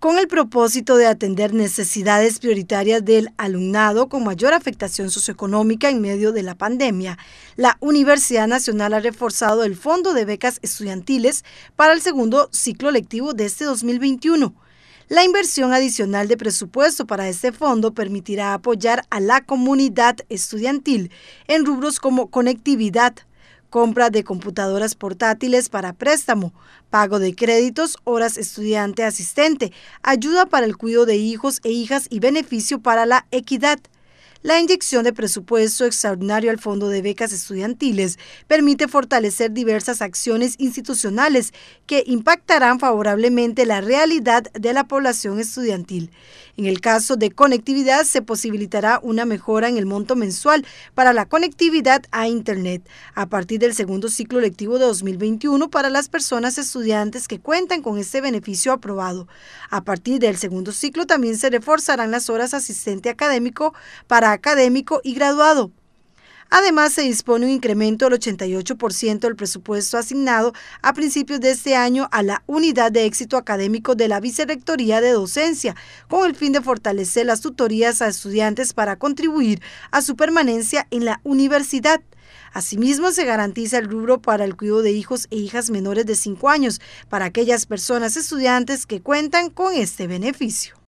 con el propósito de atender necesidades prioritarias del alumnado con mayor afectación socioeconómica en medio de la pandemia. La Universidad Nacional ha reforzado el Fondo de Becas Estudiantiles para el segundo ciclo lectivo de este 2021. La inversión adicional de presupuesto para este fondo permitirá apoyar a la comunidad estudiantil en rubros como conectividad, compra de computadoras portátiles para préstamo, pago de créditos, horas estudiante-asistente, ayuda para el cuidado de hijos e hijas y beneficio para la equidad. La inyección de presupuesto extraordinario al Fondo de Becas Estudiantiles permite fortalecer diversas acciones institucionales que impactarán favorablemente la realidad de la población estudiantil. En el caso de conectividad, se posibilitará una mejora en el monto mensual para la conectividad a Internet a partir del segundo ciclo lectivo de 2021 para las personas estudiantes que cuentan con este beneficio aprobado. A partir del segundo ciclo también se reforzarán las horas asistente académico para académico y graduado. Además, se dispone un incremento del 88% del presupuesto asignado a principios de este año a la Unidad de Éxito Académico de la Vicerrectoría de Docencia, con el fin de fortalecer las tutorías a estudiantes para contribuir a su permanencia en la universidad. Asimismo, se garantiza el rubro para el cuidado de hijos e hijas menores de 5 años para aquellas personas estudiantes que cuentan con este beneficio.